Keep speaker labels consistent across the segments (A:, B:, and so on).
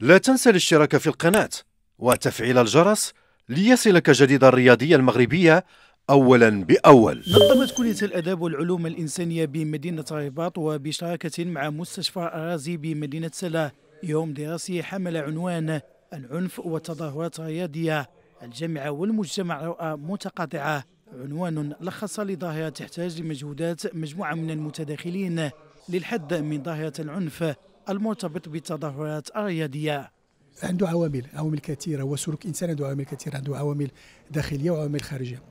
A: لا تنسى الاشتراك في القناة وتفعيل الجرس ليصلك جديد الرياضية المغربية أولا بأول نظمت كلية الأداب والعلوم الإنسانية بمدينة الرباط وبشراكة مع مستشفى أرازي بمدينة سلا يوم دراسي حمل عنوان العنف والتظاهرات الرياضية الجامعة والمجتمع رؤى متقاطعة عنوان لخص لظاهرة تحتاج لمجهودات مجموعة من المتداخلين للحد من ظاهرة العنف المرتبط بالتظاهرات الرياضية
B: عنده عوامل عوامل كثيره هو سلوك انسان عنده عوامل كثيره عنده عوامل داخليه وعوامل خارجيه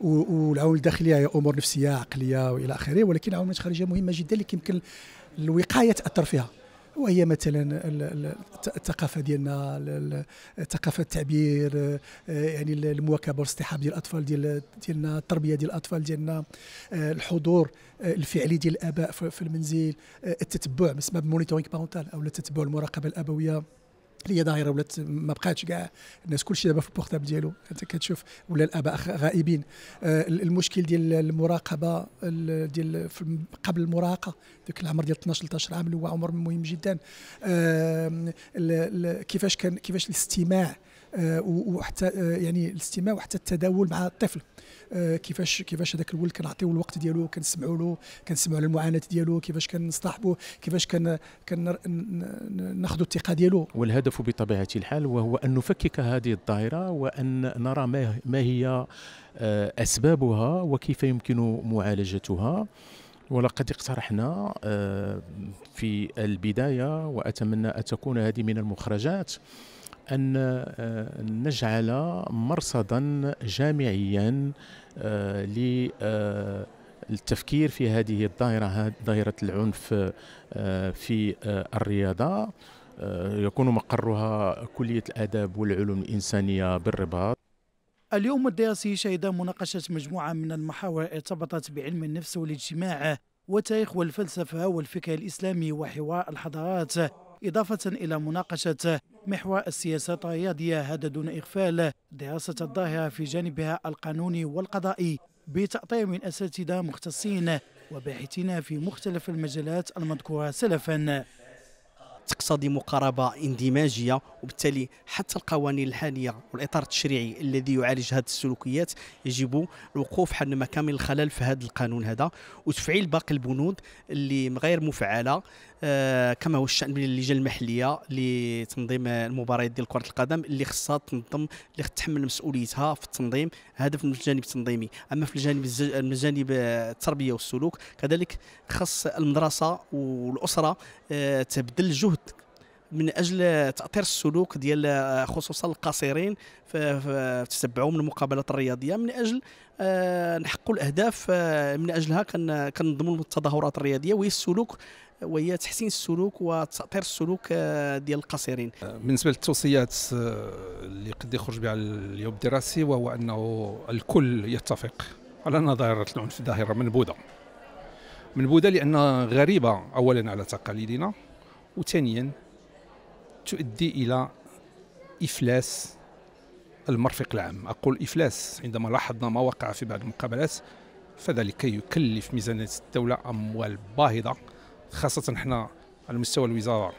B: والعوامل الداخليه هي امور نفسيه عقليه والى اخره ولكن العوامل الخارجيه مهمه جدا اللي يمكن الوقايه تاثر فيها وهي مثلا الثقافه ديالنا ثقافه التعبير آه، يعني المواكبه والاصطحاب ديال الاطفال ديال ديالنا التربيه ديال الاطفال ديالنا آه، الحضور آه، الفعلي ديال الاباء في المنزل التتبع ما اسمها مونيتورينغ بارونتال او التتبع المراقبه الابويه ليا ظاهره ولات ما بقاتش كاع الناس كلشي دابا في البورتابل ديالو انت كتشوف ولا الاباء غائبين آه، المشكل ديال المراقبه ديال قبل المراهقه ذاك العمر ديال 12 13 عام اللي هو عمر مهم جدا كيفاش كان كيفاش الاستماع آه، وحتى آه، يعني الاستماع وحتى التداول مع الطفل آه، كيفاش كيفاش هذاك الولد كنعطيو الوقت ديالو كنسمعوا له كنسمعوا على المعاناه ديالو كيفاش كنصطاحبو كيفاش كن كناخذوا
C: الثقه ديالو والهدف بطبيعه الحال وهو ان نفكك هذه الظاهره وان نرى ما هي اسبابها وكيف يمكن معالجتها ولقد اقترحنا في البدايه واتمنى ان تكون هذه من المخرجات أن آه، نجعل مرصدا جامعيا آه، للتفكير آه، في هذه الظاهرة ظاهرة العنف في الرياضة يكون مقرها كلية الآداب والعلوم الإنسانية بالرباط
A: اليوم الدراسي
C: شهد مناقشة
A: مجموعة من المحاور ارتبطت بعلم النفس والاجتماع والتاريخ والفلسفة والفكر الإسلامي وحوار الحضارات إضافة إلى مناقشة محور السياسات الرياضية هذا دون إغفال دراسة الظاهرة في جانبها القانوني والقضائي بتأطير من أساتذة مختصين وباحثين في مختلف المجالات
D: المذكورة سلفاً تقتضي مقاربه اندماجيه وبالتالي حتى القوانين الحاليه والاطار التشريعي الذي يعالج هذه السلوكيات يجب الوقوف حل مكامن الخلل في هذا القانون هذا وتفعيل باقي البنود اللي غير مفعله آه، كما هو الشان من اللجنة المحليه لتنظيم المباريات ديال كره القدم اللي خصها تنظم اللي تحمل مسؤوليتها في التنظيم هذا في الجانب التنظيمي اما في الجانب الجانب التربيه والسلوك كذلك خص المدرسه والاسره آه، تبذل جهد جهد من اجل تاطير السلوك ديال آه، خصوصا القصيرين من المقابلات الرياضيه من اجل آه، نحققوا الاهداف آه، من اجلها كنضمنوا التظاهرات الرياضيه وهي السلوك وهي تحسين السلوك وتاطير السلوك ديال القصيرين
E: بالنسبه للتوصيات اللي قد يخرج بها اليوم الدراسي وهو انه الكل يتفق على ان ظاهره العنف ظاهره منبوذه منبوذه لانها غريبه اولا على تقاليدنا وثانيا تؤدي إلى إفلاس المرفق العام أقول إفلاس عندما لاحظنا ما وقع في بعض المقابلات فذلك يكلف ميزانية الدولة أموال باهظة خاصة حنا على مستوى الوزارة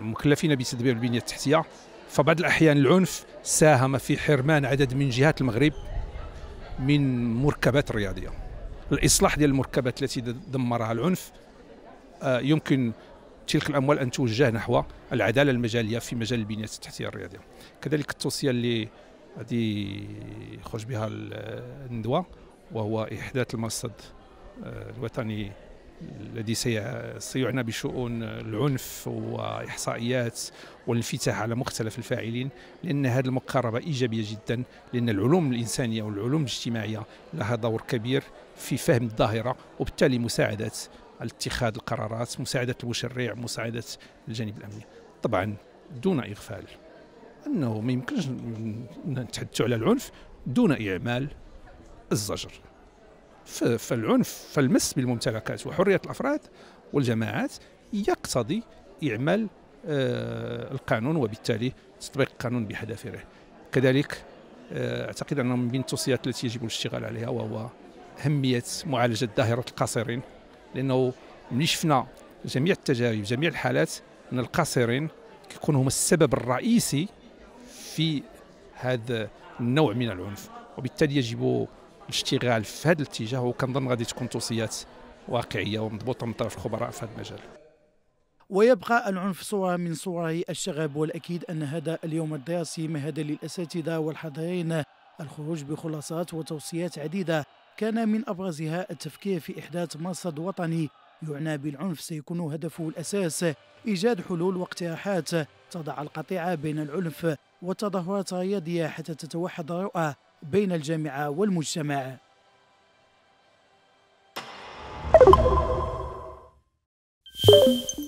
E: مكلفين بتدبير البنية التحتية فبعض الأحيان العنف ساهم في حرمان عدد من جهات المغرب من مركبات الرياضية الإصلاح ديال المركبات التي دمرها العنف آه، يمكن تلك الاموال ان توجه نحو العداله المجاليه في مجال البنيه التحتيه الرياضيه كذلك التوصيه اللي غادي يخرج بها الندوه وهو احداث المرصد آه، الوطني الذي سيعنى بشؤون العنف واحصائيات والانفتاح على مختلف الفاعلين لان هذه المقاربه ايجابيه جدا لان العلوم الانسانيه والعلوم الاجتماعيه لها دور كبير في فهم الظاهره وبالتالي مساعده على اتخاذ القرارات مساعدة المشرع مساعدة الجانب الأمني طبعا دون إغفال أنه ما يمكنش نتحدث على العنف دون إعمال الزجر فالعنف فالمس بالممتلكات وحرية الأفراد والجماعات يقتضي إعمال آه، القانون وبالتالي تطبيق القانون بحذافيره كذلك آه، أعتقد أن من بين التوصيات التي يجب الاشتغال عليها وهو أهمية معالجة ظاهرة القاصرين لانه ملي شفنا جميع التجارب جميع الحالات ان القاصرين كيكونوا هما السبب الرئيسي في هذا النوع من العنف وبالتالي يجب الاشتغال في هذا الاتجاه وكنظن غادي تكون توصيات واقعيه ومضبوطه من طرف الخبراء في هذا المجال
A: ويبقى العنف صورة من صوره الشغب والأكيد أن هذا اليوم الدراسي مهد للأساتذة والحاضرين الخروج بخلاصات وتوصيات عديدة كان من أبرزها التفكير في إحداث مرصد وطني يعنى بالعنف سيكون هدفه الأساس إيجاد حلول واقتراحات تضع القطيعة بين العنف والتظاهرات الرياضية حتى تتوحد الرؤى بين الجامعة والمجتمع you